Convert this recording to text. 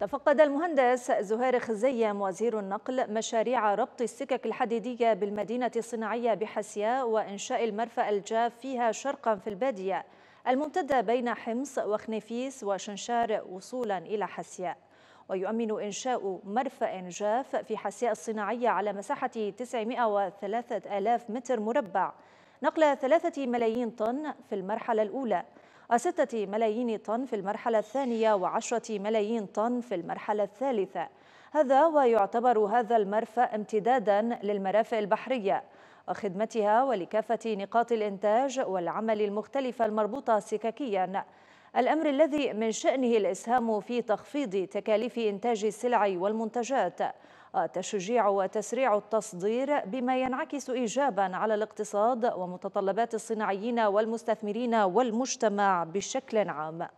تفقد المهندس زهير خزيم وزير النقل مشاريع ربط السكك الحديدية بالمدينة الصناعية بحسياء وإنشاء المرفأ الجاف فيها شرقا في البادية الممتدة بين حمص وخنيفيس وشنشار وصولا إلى حسياء ويؤمن إنشاء مرفأ جاف في حسياء الصناعية على مساحة 903 ألاف متر مربع نقل ثلاثة ملايين طن في المرحلة الأولى وستة ملايين طن في المرحلة الثانية وعشرة ملايين طن في المرحلة الثالثة هذا ويعتبر هذا المرفأ امتدادا للمرافئ البحرية وخدمتها ولكافة نقاط الإنتاج والعمل المختلفة المربوطة سككياً الأمر الذي من شأنه الإسهام في تخفيض تكاليف إنتاج السلع والمنتجات وتشجيع وتسريع التصدير بما ينعكس إيجابا على الاقتصاد ومتطلبات الصناعيين والمستثمرين والمجتمع بشكل عام